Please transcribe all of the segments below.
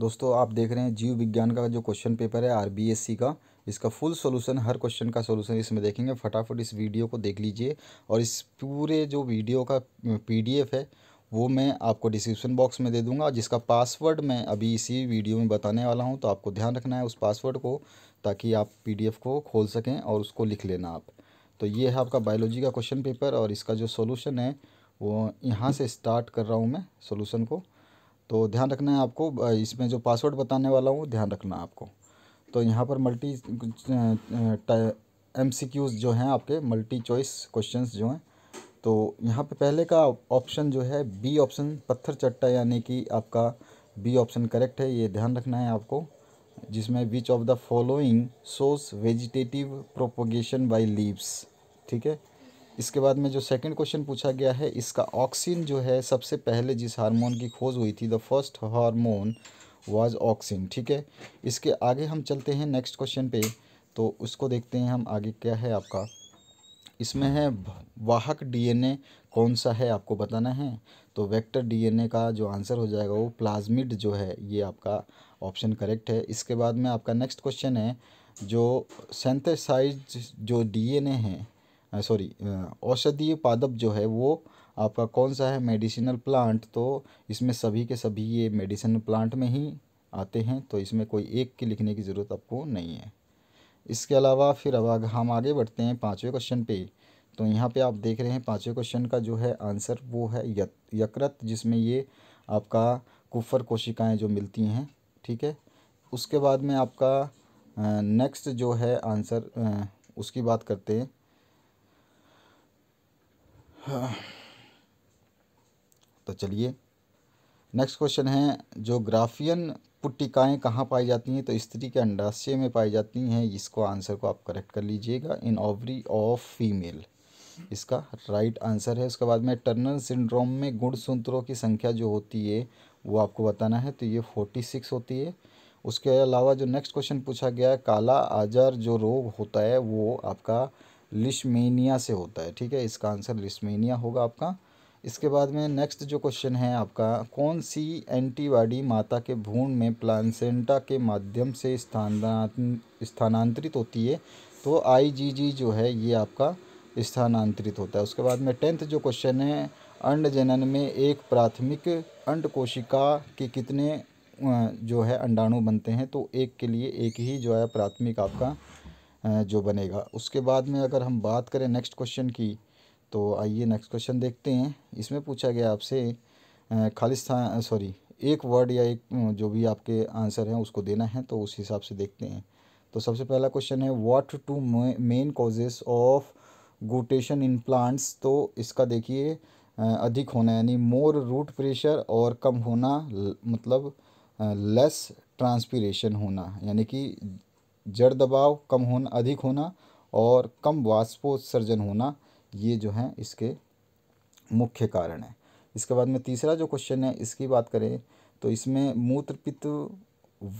दोस्तों आप देख रहे हैं जीव विज्ञान का जो क्वेश्चन पेपर है आरबीएससी e का इसका फुल सॉल्यूशन हर क्वेश्चन का सॉल्यूशन इसमें देखेंगे फटाफट इस वीडियो को देख लीजिए और इस पूरे जो वीडियो का पीडीएफ है वो मैं आपको डिस्क्रिप्शन बॉक्स में दे दूंगा जिसका पासवर्ड मैं अभी इसी वीडियो में बताने वाला हूँ तो आपको ध्यान रखना है उस पासवर्ड को ताकि आप पीडीएफ को खोल सकें और उसको लिख लेना आप तो ये है आपका बायोलॉजी का क्वेश्चन पेपर और इसका जो सोल्यूशन है वो यहाँ से स्टार्ट कर रहा हूँ मैं सोल्यूशन को तो ध्यान रखना है आपको इसमें जो पासवर्ड बताने वाला हूँ ध्यान रखना है आपको तो यहाँ पर मल्टी एम सी क्यूज़ जो हैं आपके मल्टी चॉइस क्वेश्चन जो हैं तो यहाँ पे पहले का ऑप्शन जो है बी ऑप्शन पत्थर चट्टा यानी कि आपका बी ऑप्शन करेक्ट है ये ध्यान रखना है आपको जिसमें which of the following shows vegetative propagation by leaves ठीक है इसके बाद में जो सेकंड क्वेश्चन पूछा गया है इसका ऑक्सीन जो है सबसे पहले जिस हार्मोन की खोज हुई थी the first hormone was auxin ठीक है इसके आगे हम चलते हैं नेक्स्ट क्वेश्चन पे तो उसको देखते हैं हम आगे क्या है आपका इसमें है वाहक डीएनए कौन सा है आपको बताना है तो वेक्टर डीएनए का जो आंसर हो जाएगा वो प्लाज्मिड जो है ये आपका ऑप्शन करेक्ट है इसके बाद में आपका नेक्स्ट क्वेश्चन है जो सेंथेसाइज जो डीएनए है सॉरी औषधीय पादप जो है वो आपका कौन सा है मेडिसिनल प्लांट तो इसमें सभी के सभी ये मेडिसिनल प्लांट में ही आते हैं तो इसमें कोई एक की लिखने की ज़रूरत आपको नहीं है इसके अलावा फिर अब हम आगे बढ़ते हैं पाँचवें क्वेश्चन पे तो यहाँ पे आप देख रहे हैं पाँचवें क्वेश्चन का जो है आंसर वो है यक, यकृत जिसमें ये आपका कुफर कोशिकाएँ जो मिलती हैं ठीक है उसके बाद में आपका नेक्स्ट जो है आंसर उसकी बात करते हैं तो चलिए नेक्स्ट क्वेश्चन है जो ग्राफियन पुट्टिकाएँ कहाँ पाई जाती हैं तो स्त्री के अंडाशय में पाई जाती हैं इसको आंसर को आप करेक्ट कर लीजिएगा इन ओवरी ऑफ फीमेल इसका राइट आंसर है उसके बाद में टर्नर सिंड्रोम में गुणसूत्रों की संख्या जो होती है वो आपको बताना है तो ये फोर्टी सिक्स होती है उसके अलावा जो नेक्स्ट क्वेश्चन पूछा गया है काला आजार जो रोग होता है वो आपका लिशमेनिया से होता है ठीक है इसका आंसर लिशमेनिया होगा आपका इसके बाद में नेक्स्ट जो क्वेश्चन है आपका कौन सी एंटीबॉडी माता के भ्रूण में प्लासेंटा के माध्यम से स्थानांतरित होती है तो आईजीजी जो है ये आपका स्थानांतरित होता है उसके बाद में टेंथ जो क्वेश्चन है अंड जनन में एक प्राथमिक अंड कोशिका के कितने जो है अंडाणु बनते हैं तो एक के लिए एक ही जो है प्राथमिक आपका जो बनेगा उसके बाद में अगर हम बात करें नेक्स्ट क्वेश्चन की तो आइए नेक्स्ट क्वेश्चन देखते हैं इसमें पूछा गया आपसे खालिस्तान सॉरी एक वर्ड या एक जो भी आपके आंसर हैं उसको देना है तो उस हिसाब से देखते हैं तो सबसे पहला क्वेश्चन है what two main causes of guttation in plants तो इसका देखिए अधिक होना यानी मोर रूट प्रेशर और कम होना मतलब लेस ट्रांसपीरेशन होना यानी कि जड़ दबाव कम होना अधिक होना और कम वाष्पोत्सर्जन होना ये जो है इसके मुख्य कारण हैं इसके बाद में तीसरा जो क्वेश्चन है इसकी बात करें तो इसमें मूत्रपित्त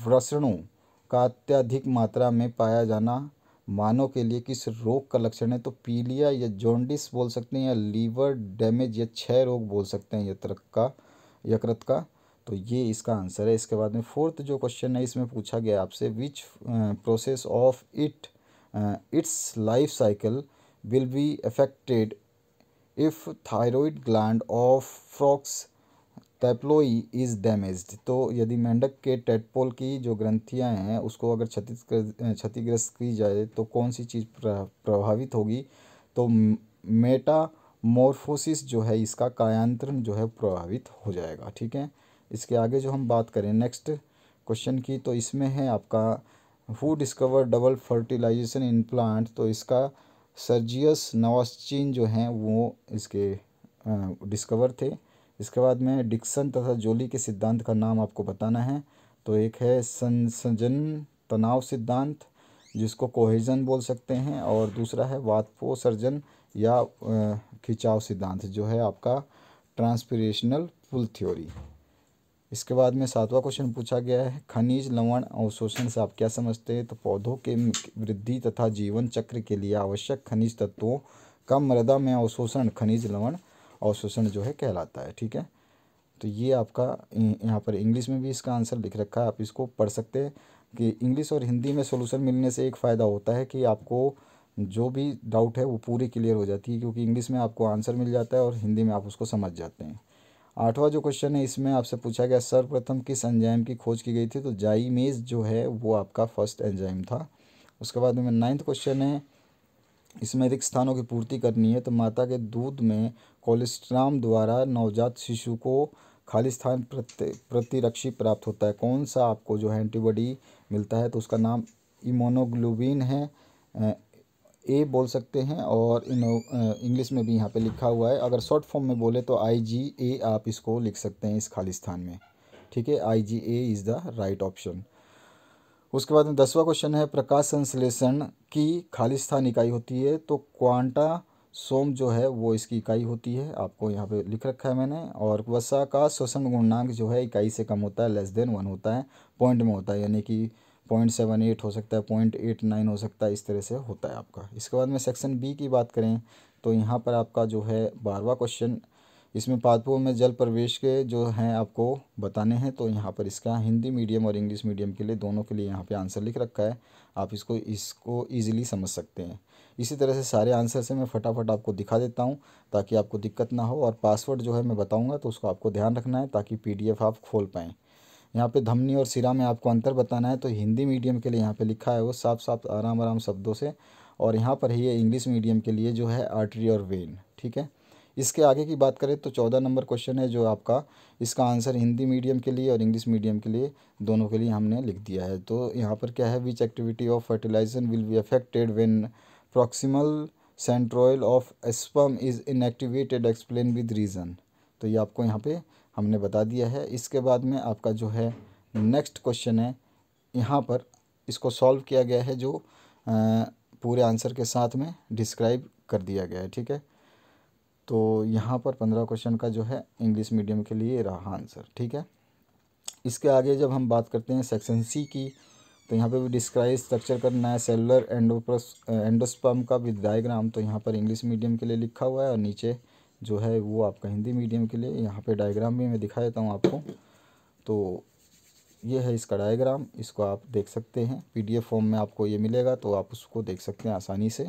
वृषणों का अत्यधिक मात्रा में पाया जाना मानव के लिए किस रोग का लक्षण है तो पीलिया या जोंडिस बोल सकते हैं या लीवर डैमेज या क्षय रोग बोल सकते हैं यकृत का यकृत का तो ये इसका आंसर है इसके बाद में फोर्थ जो क्वेश्चन है इसमें पूछा गया आपसे which process of it its life cycle will be affected if thyroid gland of frogs tadpole is damage तो यदि मेंढक के टेटपोल की जो ग्रंथियां हैं उसको अगर क्षति क्षतिग्रस्त की जाए तो कौन सी चीज़ प्रभावित होगी तो मेटामोरफोसिस जो है इसका कायांतरण जो है प्रभावित हो जाएगा ठीक है इसके आगे जो हम बात करें नेक्स्ट क्वेश्चन की तो इसमें है आपका who discover double fertilization in plant तो इसका सर्जियस नवास्चिन जो हैं वो इसके डिस्कवर थे इसके बाद में डिक्सन तथा जोली के सिद्धांत का नाम आपको बताना है तो एक है संसजन तनाव सिद्धांत जिसको कोहेजन बोल सकते हैं और दूसरा है वातपोसर्जन या खिंचाव सिद्धांत जो है आपका ट्रांसपरेशनल फुल थ्योरी इसके बाद में सातवां क्वेश्चन पूछा गया है खनिज लवण अवशोषण से आप क्या समझते हैं तो पौधों के वृद्धि तथा जीवन चक्र के लिए आवश्यक खनिज तत्वों का मृदा में अवशोषण खनिज लवण अवशोषण जो है कहलाता है ठीक है तो ये आपका यहाँ पर इंग्लिश में भी इसका आंसर लिख रखा है आप इसको पढ़ सकते हैं कि इंग्लिश और हिंदी में सोल्यूशन मिलने से एक फ़ायदा होता है कि आपको जो भी डाउट है वो पूरी क्लियर हो जाती है क्योंकि इंग्लिश में आपको आंसर मिल जाता है और हिंदी में आप उसको समझ जाते हैं आठवां जो क्वेश्चन है इसमें आपसे पूछा गया सर्वप्रथम किस एंजाइम की खोज की गई थी तो जाइमेज जो है वो आपका फर्स्ट एंजाइम था उसके बाद में नाइन्थ क्वेश्चन है इसमें रिक्त स्थानों की पूर्ति करनी है तो माता के दूध में कोलेस्ट्राम द्वारा नवजात शिशु को खाली स्थान प्रति प्रतिरक्षी प्राप्त होता है कौन सा आपको जो है एंटीबॉडी मिलता है तो उसका नाम इमोनोग्लोबिन है ए बोल सकते हैं और इन इंग्लिश में भी यहाँ पे लिखा हुआ है अगर शॉर्ट फॉर्म में बोले तो आई जी ए आप इसको लिख सकते हैं इस खाली स्थान में ठीक है I G A is the right option उसके बाद में दसवा क्वेश्चन है प्रकाश संश्लेषण की खाली स्थान इकाई होती है तो क्वांटा सोम जो है वो इसकी इकाई होती है आपको यहाँ पे लिख रखा है मैंने और वसा का श्वसन गुणांक जो है इकाई से कम होता है लेस देन वन होता है पॉइंट में होता है यानी कि पॉइंट सेवन एट हो सकता है पॉइंट एट नाइन हो सकता है इस तरह से होता है आपका इसके बाद में सेक्शन बी की बात करें तो यहाँ पर आपका जो है बारहवा क्वेश्चन इसमें पादपों में जल प्रवेश के जो हैं आपको बताने हैं तो यहाँ पर इसका हिंदी मीडियम और इंग्लिश मीडियम के लिए दोनों के लिए यहाँ पे आंसर लिख रखा है आप इसको इसको इजीली समझ सकते हैं इसी तरह से सारे आंसर से मैं फटाफट आपको दिखा देता हूँ ताकि आपको दिक्कत ना हो और पासवर्ड जो है मैं बताऊँगा तो उसको आपको ध्यान रखना है ताकि पी आप खोल पाएँ यहाँ पे धमनी और सिरा में आपको अंतर बताना है तो हिंदी मीडियम के लिए यहाँ पे लिखा है वो साफ साफ आराम आराम शब्दों से और यहाँ पर ही ये इंग्लिश मीडियम के लिए जो है आर्टरी और वेन ठीक है इसके आगे की बात करें तो चौदह नंबर क्वेश्चन है जो आपका इसका आंसर हिंदी मीडियम के लिए और इंग्लिश मीडियम के लिए दोनों के लिए हमने लिख दिया है तो यहाँ पर क्या है which activity of fertilization will be affected when proximal centriole of sperm is inactivated explain with reason तो ये आपको यहाँ पे हमने बता दिया है इसके बाद में आपका जो है नेक्स्ट क्वेश्चन है यहाँ पर इसको सॉल्व किया गया है जो आ, पूरे आंसर के साथ में डिस्क्राइब कर दिया गया है ठीक है तो यहाँ पर पंद्रह क्वेश्चन का जो है इंग्लिश मीडियम के लिए रहा आंसर ठीक है इसके आगे जब हम बात करते हैं सेक्शन सी की तो यहाँ पे भी डिस्क्राइब स्ट्रक्चर करना है सेलुलर एंडोप्रस एंडोस्पम का विद डायग्राम तो यहाँ पर इंग्लिश मीडियम के लिए लिखा हुआ है और नीचे जो है वो आपका हिंदी मीडियम के लिए यहाँ पे डायग्राम भी मैं दिखा देता हूँ आपको तो ये है इसका डायग्राम इसको आप देख सकते हैं पीडीएफ फॉर्म में आपको ये मिलेगा तो आप उसको देख सकते हैं आसानी से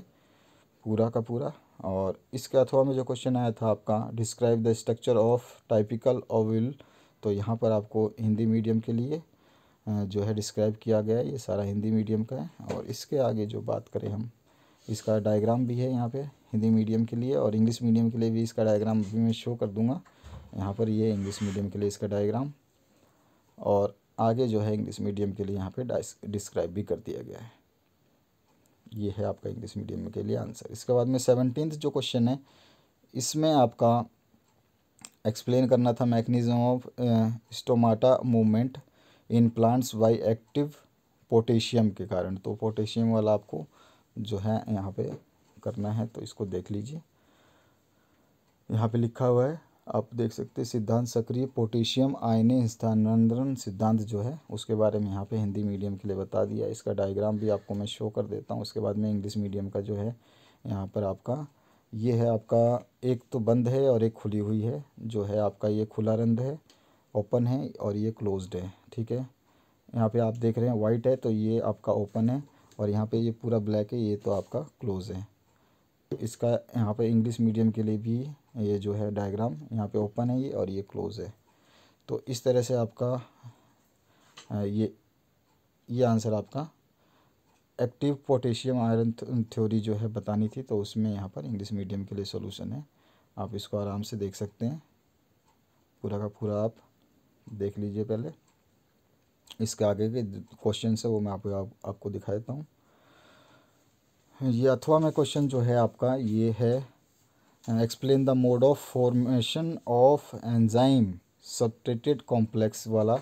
पूरा का पूरा और इसके अथवा में जो क्वेश्चन आया था आपका describe the structure of typical ovule तो यहाँ पर आपको हिंदी मीडियम के लिए जो है डिस्क्राइब किया गया है ये सारा हिंदी मीडियम का है और इसके आगे जो बात करें हम इसका डायग्राम भी है यहाँ पे हिंदी मीडियम के लिए और इंग्लिश मीडियम के लिए भी इसका डायग्राम अभी मैं शो कर दूंगा यहाँ पर ये इंग्लिश मीडियम के लिए इसका डायग्राम और आगे जो है इंग्लिश मीडियम के लिए यहाँ पे डिस्क्राइब भी कर दिया गया है ये है आपका इंग्लिश मीडियम के लिए आंसर इसके बाद में सेवनटीन जो क्वेश्चन है इसमें आपका एक्सप्लेन करना था mechanism of stomata movement in plants by active potassium के कारण तो पोटेशियम वाला आपको जो है यहाँ पे करना है तो इसको देख लीजिए यहाँ पे लिखा हुआ है आप देख सकते हैं सिद्धांत सक्रिय पोटेशियम आयने स्थानांतरण सिद्धांत जो है उसके बारे में यहाँ पे हिंदी मीडियम के लिए बता दिया इसका डायग्राम भी आपको मैं शो कर देता हूँ उसके बाद में इंग्लिश मीडियम का जो है यहाँ पर आपका ये है आपका एक तो बंद है और एक खुली हुई है जो है आपका ये खुला रंध है ओपन है और ये क्लोज्ड है ठीक है यहाँ पे आप देख रहे हैं वाइट है तो ये आपका ओपन है और यहाँ पे ये पूरा ब्लैक है ये तो आपका क्लोज़ है इसका यहाँ पे इंग्लिश मीडियम के लिए भी ये जो है डायग्राम यहाँ पे ओपन है ये और ये क्लोज है तो इस तरह से आपका ये ये आंसर आपका एक्टिव पोटेशियम आयरन थ्योरी जो है बतानी थी तो उसमें यहाँ पर इंग्लिश मीडियम के लिए सोल्यूशन है आप इसको आराम से देख सकते हैं पूरा का पूरा आप देख लीजिए पहले इसके आगे के क्वेश्चन है वो मैं आपको आप, आपको दिखा देता हूँ ये अथवा में क्वेश्चन जो है आपका ये है explain the mode of formation of enzyme substrate complex वाला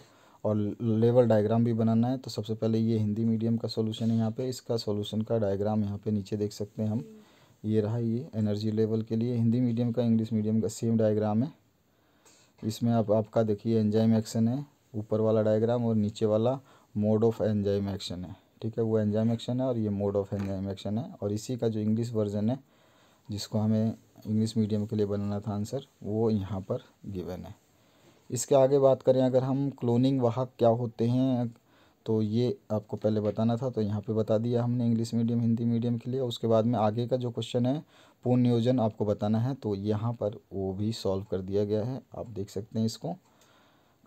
और लेवल डायग्राम भी बनाना है तो सबसे पहले ये हिंदी मीडियम का सॉल्यूशन है यहाँ पे इसका सॉल्यूशन का डायग्राम यहाँ पे नीचे देख सकते हैं हम ये रहा ये एनर्जी लेवल के लिए हिंदी मीडियम का इंग्लिश मीडियम का सेम डायग्राम है इसमें आप आपका देखिए एंजाइम एक्शन है ऊपर वाला डायग्राम और नीचे वाला मोड ऑफ एंजाइम एक्शन है ठीक है वो एंजाइम एक्शन है और ये मोड ऑफ एंजाइम एक्शन है और इसी का जो इंग्लिश वर्जन है जिसको हमें इंग्लिश मीडियम के लिए बनाना था आंसर वो यहाँ पर गिवन है इसके आगे बात करें अगर हम क्लोनिंग वाहक क्या होते हैं तो ये आपको पहले बताना था तो यहाँ पे बता दिया हमने इंग्लिश मीडियम हिंदी मीडियम के लिए उसके बाद में आगे का जो क्वेश्चन है पूर्ण नियोजन आपको बताना है तो यहाँ पर वो भी सॉल्व कर दिया गया है आप देख सकते हैं इसको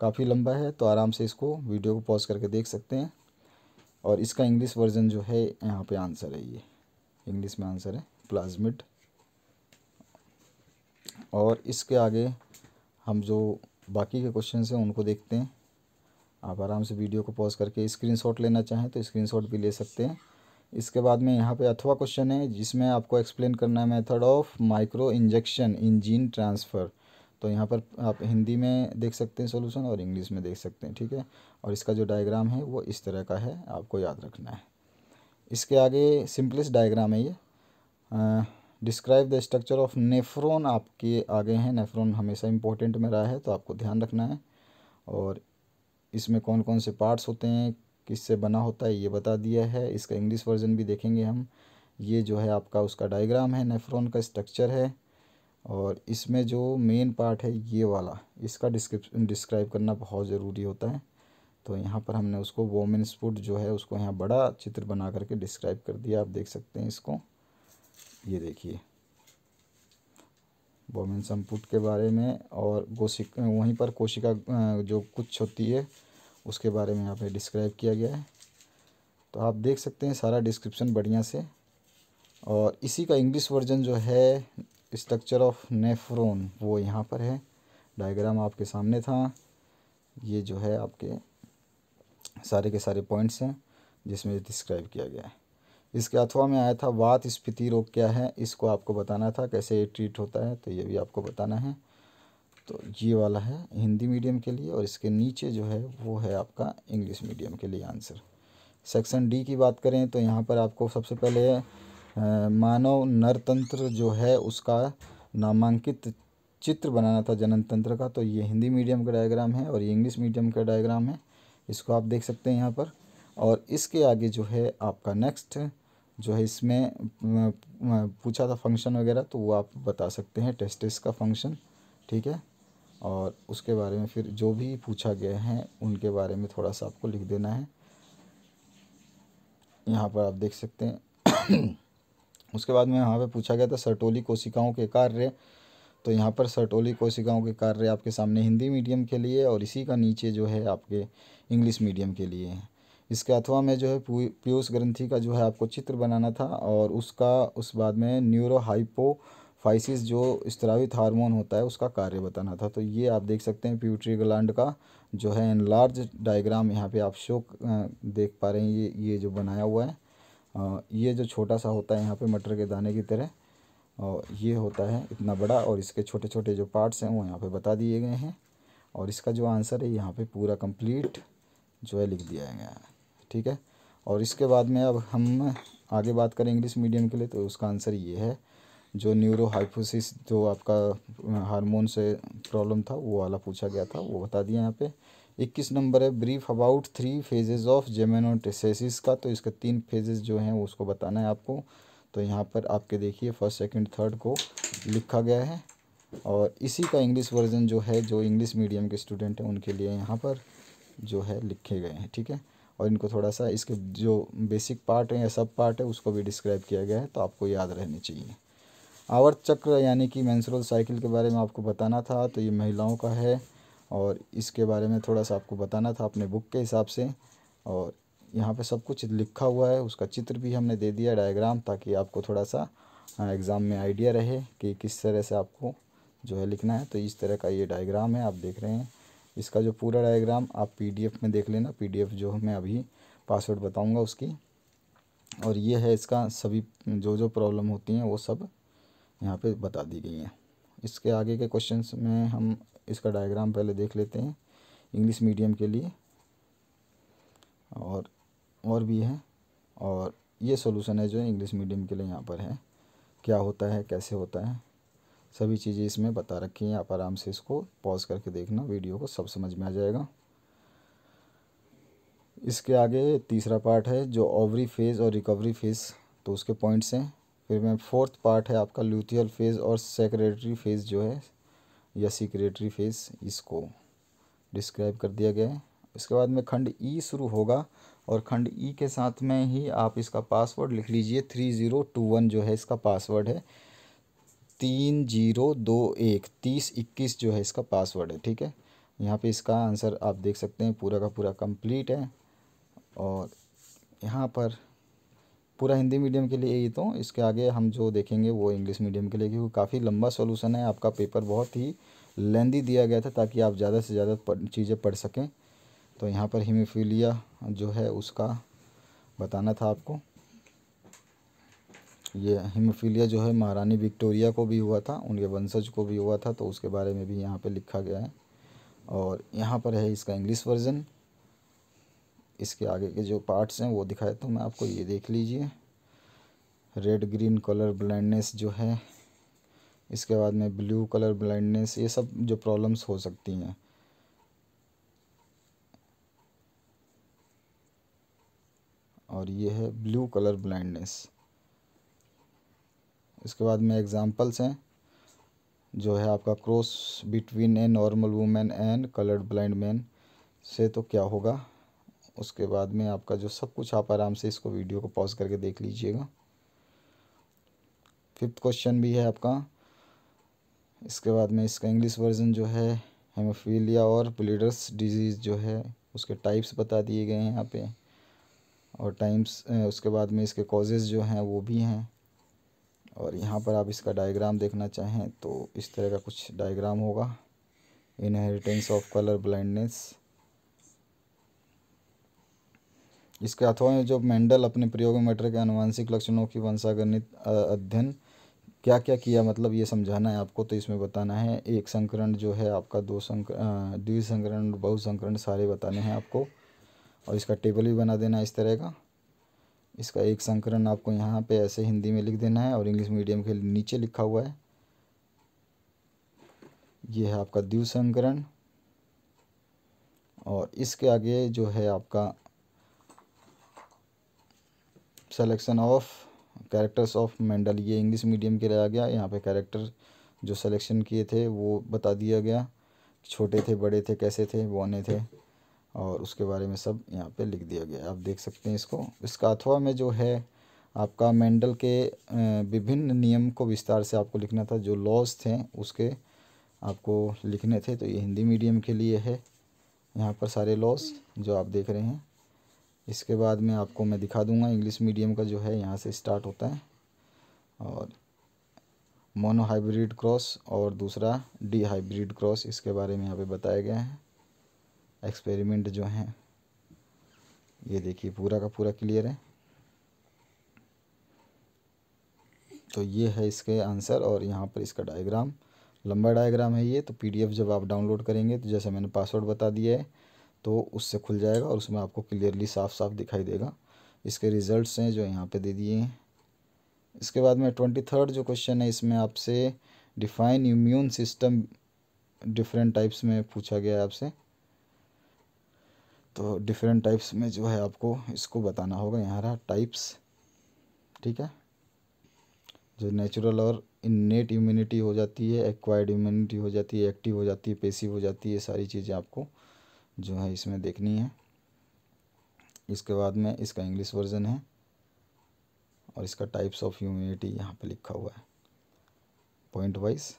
काफ़ी लंबा है तो आराम से इसको वीडियो को पॉज करके देख सकते हैं और इसका इंग्लिश वर्जन जो है यहाँ पे आंसर है ये इंग्लिश में आंसर है प्लाज्मिड और इसके आगे हम जो बाकी के क्वेश्चन हैं उनको देखते हैं आप आराम से वीडियो को पॉज करके स्क्रीनशॉट लेना चाहें तो स्क्रीनशॉट भी ले सकते हैं इसके बाद में यहाँ पे अथवा क्वेश्चन है जिसमें आपको एक्सप्लेन करना है method of micro injection in gene transfer तो यहाँ पर आप हिंदी में देख सकते हैं सोल्यूशन और इंग्लिश में देख सकते हैं ठीक है और इसका जो डायग्राम है वो इस तरह का है आपको याद रखना है इसके आगे सिंपलेस्ट डायग्राम है ये describe the structure of nephron आपके आगे हैं नेफ्रोन हमेशा इंपॉर्टेंट में रहा है तो आपको ध्यान रखना है और इसमें कौन कौन से पार्ट्स होते हैं किससे बना होता है ये बता दिया है इसका इंग्लिश वर्जन भी देखेंगे हम ये जो है आपका उसका डायग्राम है नेफ्रोन का स्ट्रक्चर है और इसमें जो मेन पार्ट है ये वाला इसका डिस्क्रिप्शन डिस्क्राइब करना बहुत ज़रूरी होता है तो यहाँ पर हमने उसको वोमेंस स्पुट जो है उसको यहाँ बड़ा चित्र बना करके डिस्क्राइब कर दिया आप देख सकते हैं इसको ये देखिए वोमेन संपुट के बारे में और गोशिक वहीं पर कोशिका जो कुछ होती है उसके बारे में यहाँ पे डिस्क्राइब किया गया है तो आप देख सकते हैं सारा डिस्क्रिप्शन बढ़िया से और इसी का इंग्लिश वर्जन जो है स्ट्रक्चर ऑफ नेफ्रोन वो यहाँ पर है डायग्राम आपके सामने था ये जो है आपके सारे के सारे पॉइंट्स हैं जिसमें डिस्क्राइब किया गया है इसके अथवा में आया था वात स्फीति रोग क्या है इसको आपको बताना था कैसे ये ट्रीट होता है तो ये भी आपको बताना है तो ये वाला है हिंदी मीडियम के लिए और इसके नीचे जो है वो है आपका इंग्लिश मीडियम के लिए आंसर सेक्शन डी की बात करें तो यहाँ पर आपको सबसे पहले मानव नरतंत्र जो है उसका नामांकित चित्र बनाना था जनन तंत्र का तो ये हिंदी मीडियम का डायग्राम है और ये इंग्लिश मीडियम का डायग्राम है इसको आप देख सकते हैं यहाँ पर और इसके आगे जो है आपका नेक्स्ट जो है इसमें पूछा था फंक्शन वगैरह तो वो आप बता सकते हैं टेस्टिस का फंक्शन ठीक है और उसके बारे में फिर जो भी पूछा गया है उनके बारे में थोड़ा सा आपको लिख देना है यहाँ पर आप देख सकते हैं उसके बाद में यहाँ पे पूछा गया था सर्टोली कोशिकाओं के कार्य तो यहाँ पर सर्टोली कोशिकाओं के कार्य आपके सामने हिंदी मीडियम के लिए और इसी का नीचे जो है आपके इंग्लिश मीडियम के लिए है इसके अथवा में जो है पीयूष ग्रंथि का जो है आपको चित्र बनाना था और उसका उस बाद में न्यूरोहाइपोफाइसिस फाइसिस जो स्त्रावित हार्मोन होता है उसका कार्य बताना था तो ये आप देख सकते हैं प्यूट्री ग्लैंड का जो है एनलार्ज डायग्राम यहाँ पे आप शो देख पा रहे हैं ये ये जो बनाया हुआ है ये जो छोटा सा होता है यहाँ पे मटर के दाने की तरह और ये होता है इतना बड़ा और इसके छोटे छोटे जो पार्ट्स हैं वो यहाँ पे बता दिए गए हैं और इसका जो आंसर है यहाँ पे पूरा कंप्लीट जो है लिख दिया गया है ठीक है और इसके बाद में अब हम आगे बात करें इंग्लिश मीडियम के लिए तो उसका आंसर ये है जो न्यूरोहाइफोसिस जो आपका हार्मोन से प्रॉब्लम था वो वाला पूछा गया था वो बता दिया यहाँ पर इक्कीस नंबर है brief about three phases of gametogenesis का तो इसका तीन फेजेज़ जो हैं उसको बताना है आपको तो यहाँ पर आपके देखिए फर्स्ट सेकंड थर्ड को लिखा गया है और इसी का इंग्लिश वर्जन जो है जो इंग्लिश मीडियम के स्टूडेंट हैं उनके लिए यहाँ पर जो है लिखे गए हैं ठीक है और इनको थोड़ा सा इसके जो बेसिक पार्ट है या सब पार्ट है उसको भी डिस्क्राइब किया गया है तो आपको याद रहनी चाहिए आवर्त चक्र यानी कि मैंसुरल साइकिल के बारे में आपको बताना था तो ये महिलाओं का है और इसके बारे में थोड़ा सा आपको बताना था अपने बुक के हिसाब से और यहाँ पे सब कुछ लिखा हुआ है उसका चित्र भी हमने दे दिया डायग्राम ताकि आपको थोड़ा सा हाँ, एग्ज़ाम में आइडिया रहे कि किस तरह से आपको जो है लिखना है तो इस तरह का ये डायग्राम है आप देख रहे हैं इसका जो पूरा डायग्राम आप पीडीएफ में देख लेना पीडीएफ जो मैं अभी पासवर्ड बताऊँगा उसकी और ये है इसका सभी जो जो प्रॉब्लम होती हैं वो सब यहाँ पे बता दी गई हैं इसके आगे के क्वेश्चंस में हम इसका डायग्राम पहले देख लेते हैं इंग्लिश मीडियम के लिए और और भी है और ये सोल्यूशन है जो इंग्लिश मीडियम के लिए यहाँ पर है क्या होता है कैसे होता है सभी चीज़ें इसमें बता रखी हैं आप आराम से इसको पॉज करके देखना वीडियो को सब समझ में आ जाएगा इसके आगे तीसरा पार्ट है जो ओवरी फेज़ और रिकवरी फेज़ तो उसके पॉइंट्स हैं फिर मैं फोर्थ पार्ट है आपका ल्यूथियल फेज़ और सेक्रेटरी फेज़ जो है या सिक्रेटरी फेस इसको डिस्क्राइब कर दिया गया है उसके बाद में खंड ई e शुरू होगा और खंड ई e के साथ में ही आप इसका पासवर्ड लिख लीजिए थ्री ज़ीरो टू वन जो है इसका पासवर्ड है तीन जीरो दो एक तीस इक्कीस जो है इसका पासवर्ड है ठीक है यहाँ पे इसका आंसर आप देख सकते हैं पूरा का पूरा कंप्लीट है और यहाँ पर पूरा हिंदी मीडियम के लिए यही तो इसके आगे हम जो देखेंगे वो इंग्लिश मीडियम के लिए क्योंकि काफ़ी लंबा सोल्यूशन है आपका पेपर बहुत ही लेंदी दिया गया था ताकि आप ज़्यादा से ज़्यादा चीज़ें पढ़ सकें तो यहाँ पर हीमोफीलिया जो है उसका बताना था आपको ये हिमोफीलिया जो है महारानी विक्टोरिया को भी हुआ था उनके वंशज को भी हुआ था तो उसके बारे में भी यहाँ पे लिखा गया है और यहाँ पर है इसका इंग्लिश वर्जन इसके आगे के जो पार्ट्स हैं वो दिखाए तो मैं आपको ये देख लीजिए रेड ग्रीन कलर ब्लाइंडनेस जो है इसके बाद में ब्लू कलर ब्लाइंडनेस ये सब जो प्रॉब्लम्स हो सकती हैं और ये है ब्लू कलर ब्लाइंडनेस इसके बाद में एग्जांपल्स हैं जो है आपका cross between a normal woman and coloured blind man से तो क्या होगा उसके बाद में आपका जो सब कुछ आप आराम से इसको वीडियो को पॉज करके देख लीजिएगा फिफ्थ क्वेश्चन भी है आपका इसके बाद में इसका इंग्लिश वर्जन जो है हेमोफीलिया और ब्लीडर्स डिजीज़ जो है उसके टाइप्स बता दिए गए हैं यहाँ पे और टाइम्स उसके बाद में इसके कॉजेज़ जो हैं वो भी हैं और यहाँ पर आप इसका डायग्राम देखना चाहें तो इस तरह का कुछ डायग्राम होगा इनहेरिटेंस ऑफ कलर ब्लाइंडनेस इसके अथवा जो मेंडल अपने प्रयोग में मटर के अनुवांशिक लक्षणों की वंशागणित अध्ययन क्या क्या किया मतलब ये समझाना है आपको तो इसमें बताना है एक संकरण जो है आपका दो संकर द्विसंकरण बहु संकरण सारे बताने हैं आपको और इसका टेबल भी बना देना इस तरह का इसका एक संकरण आपको यहाँ पे ऐसे हिंदी में लिख देना है और इंग्लिश मीडियम के नीचे लिखा हुआ है ये है आपका द्विसंकरण और इसके आगे जो है आपका selection of characters of Mendel ये इंग्लिश मीडियम के लिए आ गया यहाँ पे कैरेक्टर जो सिलेक्शन किए थे वो बता दिया गया छोटे थे बड़े थे कैसे थे बौने थे और उसके बारे में सब यहाँ पे लिख दिया गया आप देख सकते हैं इसको इसका अथवा में जो है आपका मेंडल के विभिन्न नियम को विस्तार से आपको लिखना था जो लॉज थे उसके आपको लिखने थे तो ये हिंदी मीडियम के लिए है यहाँ पर सारे लॉज जो आप देख रहे हैं इसके बाद में आपको मैं दिखा दूंगा इंग्लिश मीडियम का जो है यहाँ से स्टार्ट होता है और मोनो हाइब्रिड क्रॉस और दूसरा डी हाइब्रिड क्रॉस इसके बारे में यहाँ पे बताया गया है एक्सपेरिमेंट जो हैं ये देखिए पूरा का पूरा क्लियर है तो ये है इसके आंसर और यहाँ पर इसका डायग्राम लंबा डायग्राम है ये तो पीडीएफ जब आप डाउनलोड करेंगे तो जैसे मैंने पासवर्ड बता दिया है तो उससे खुल जाएगा और उसमें आपको क्लियरली साफ साफ दिखाई देगा इसके रिज़ल्ट हैं जो यहाँ पर दे दिए हैं इसके बाद में ट्वेंटी थर्ड जो क्वेश्चन है इसमें आपसे define immune system different types में पूछा गया है आपसे तो डिफरेंट टाइप्स में जो है आपको इसको बताना होगा यहाँ रहा टाइप्स ठीक है जो नेचुरल और इननेट इम्यूनिटी हो जाती है एक्वायर्ड इम्यूनिटी हो जाती है एक्टिव हो जाती है पेसिव हो जाती है सारी चीज़ें आपको जो है इसमें देखनी है इसके बाद में इसका इंग्लिश वर्जन है और इसका टाइप्स ऑफ ह्यूमिनिटी यहाँ पे लिखा हुआ है पॉइंट वाइज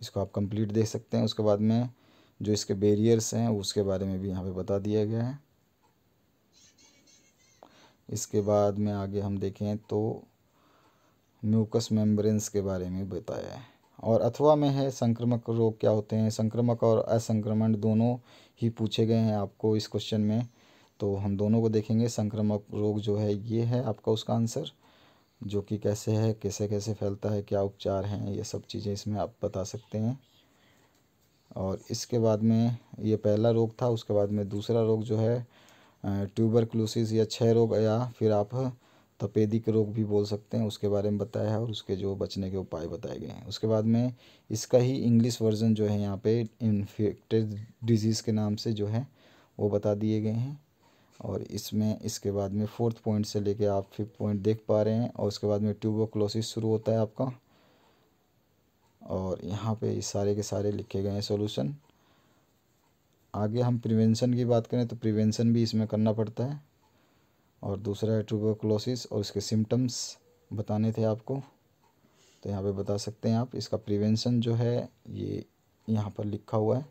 इसको आप कंप्लीट देख सकते हैं उसके बाद में जो इसके बेरियर्स हैं उसके बारे में भी यहाँ पे बता दिया गया है इसके बाद में आगे हम देखें तो म्यूकस मेम्ब्रेन्स के बारे में बताया है और अथवा में है संक्रमक रोग क्या होते हैं संक्रमक और असंक्रमण दोनों ही पूछे गए हैं आपको इस क्वेश्चन में तो हम दोनों को देखेंगे संक्रमक रोग जो है ये है आपका उसका आंसर जो कि कैसे है कैसे कैसे फैलता है क्या उपचार हैं ये सब चीज़ें इसमें आप बता सकते हैं और इसके बाद में ये पहला रोग था उसके बाद में दूसरा रोग जो है ट्यूबर क्लूसिस या छः रोग या फिर आप तपेदिक रोग भी बोल सकते हैं उसके बारे में बताया है और उसके जो बचने के उपाय बताए गए हैं उसके बाद में इसका ही इंग्लिश वर्जन जो है यहाँ पे इन्फेक्टेड डिजीज़ के नाम से जो है वो बता दिए गए हैं और इसमें इसके बाद में फोर्थ पॉइंट से लेके आप फिफ्थ पॉइंट देख पा रहे हैं और उसके बाद में ट्यूबोक्लोसिस शुरू होता है आपका और यहाँ पर सारे के सारे लिखे गए हैं सोलूशन आगे हम प्रिवेंशन की बात करें तो प्रिवेंशन भी इसमें करना पड़ता है और दूसरा है ट्यूबरकुलोसिस और इसके सिम्टम्स बताने थे आपको तो यहाँ पे बता सकते हैं आप इसका प्रिवेंशन जो है ये यहाँ पर लिखा हुआ है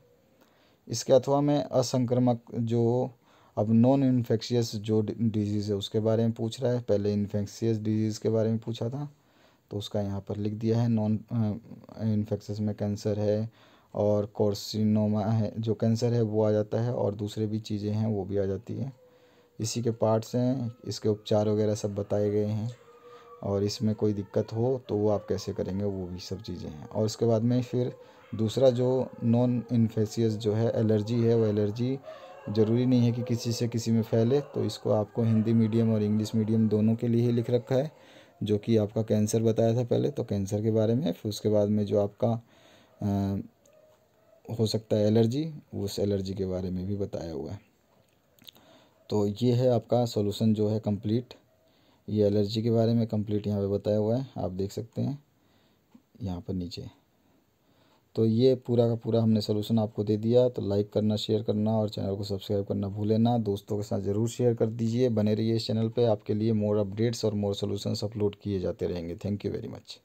इसके अथवा में असंक्रमक जो अब नॉन इन्फेक्शियस जो डिजीज़ है उसके बारे में पूछ रहा है पहले इन्फेक्शियस डिजीज़ के बारे में पूछा था तो उसका यहाँ पर लिख दिया है नॉन इन्फेक्शस में कैंसर है और कोर्सिनोमा है जो कैंसर है वो आ जाता है और दूसरे भी चीज़ें हैं वो भी आ जाती है इसी के पार्ट्स हैं इसके उपचार वगैरह सब बताए गए हैं और इसमें कोई दिक्कत हो तो वो आप कैसे करेंगे वो भी सब चीज़ें हैं और उसके बाद में फिर दूसरा जो नॉन इन्फेसियस जो है एलर्जी है वो एलर्जी ज़रूरी नहीं है कि किसी से किसी में फैले तो इसको आपको हिंदी मीडियम और इंग्लिश मीडियम दोनों के लिए ही लिख रखा है जो कि आपका कैंसर बताया था पहले तो कैंसर के बारे में फिर उसके बाद में जो आपका आ, हो सकता है एलर्जी उस एलर्जी के बारे में भी बताया हुआ है तो ये है आपका सोलूसन जो है कंप्लीट ये एलर्जी के बारे में कंप्लीट यहाँ पे बताया हुआ है आप देख सकते हैं यहाँ पर नीचे तो ये पूरा का पूरा हमने सोलूसन आपको दे दिया तो लाइक करना शेयर करना और चैनल को सब्सक्राइब करना भूलें ना दोस्तों के साथ ज़रूर शेयर कर दीजिए बने रहिए इस चैनल पे आपके लिए मोर अपडेट्स और मोर सोल्यूशंस अपलोड किए जाते रहेंगे थैंक यू वेरी मच